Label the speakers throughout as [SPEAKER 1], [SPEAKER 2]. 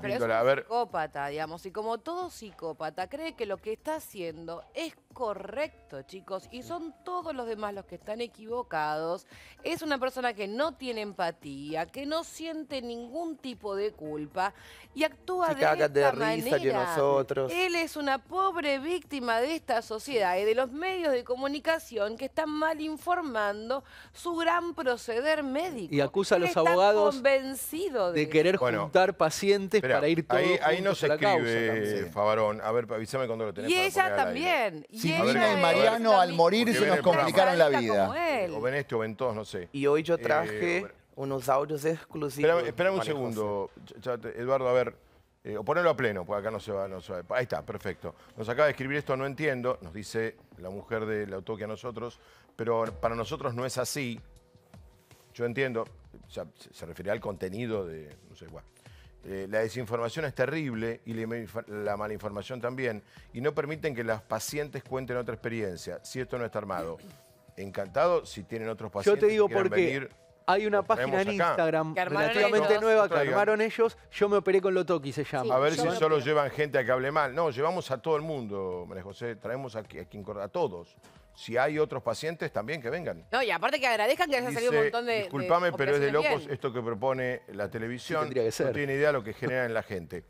[SPEAKER 1] pero es psicópata, digamos, y como todo psicópata cree que lo que está haciendo es correcto, chicos, y son todos los demás los que están equivocados. Es una persona que no tiene empatía, que no siente ningún tipo de culpa y actúa de esta de manera. nosotros. Él es una pobre víctima de esta sociedad y de los medios de comunicación que están mal informando su gran proceder médico. Y acusa a los abogados convencido de, querer
[SPEAKER 2] juntar pacientes para ir todos ahí, ahí nos escribe A ver, avísame cuando lo tenés. Y ella también. Silvina y Mariano al morir se nos complicaron la vida. O ven este o ven todos, no sé. Y hoy yo eh, traje unos audios exclusivos. Espera un segundo, Eduardo, a ver. Eh, o ponerlo a pleno, porque acá no se, va, no Ahí está, perfecto. Nos acaba de escribir esto, no entiendo, nos dice la mujer de la autóquia a nosotros, pero para nosotros no es así. Yo entiendo, se, refería al contenido de, no sé, bueno, eh, la desinformación es terrible y la malinformación también, y no permiten que las pacientes cuenten otra experiencia, si esto no está armado. Encantado si tienen otros pacientes que hay una página en Instagram Que relativamente nueva que armaron ellos. Yo me operé con lo Lotoki, se llama. A ver si solo llevan gente a que hable mal. No, llevamos a todo el mundo, María José. Traemos a, quien, a todos. Si hay otros pacientes, también que vengan.
[SPEAKER 1] No, y aparte que agradezcan que les salido un montón de. Disculpame, pero es de locos
[SPEAKER 2] esto que propone la televisión. No tiene idea lo que genera en la gente.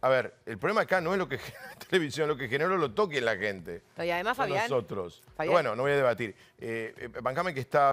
[SPEAKER 2] A ver, el problema acá no es lo que genera la televisión, lo que genera lo toque en la gente.
[SPEAKER 1] y además, Fabián.
[SPEAKER 2] Nosotros. Bueno, no voy a debatir. Eh, eh, bancame que está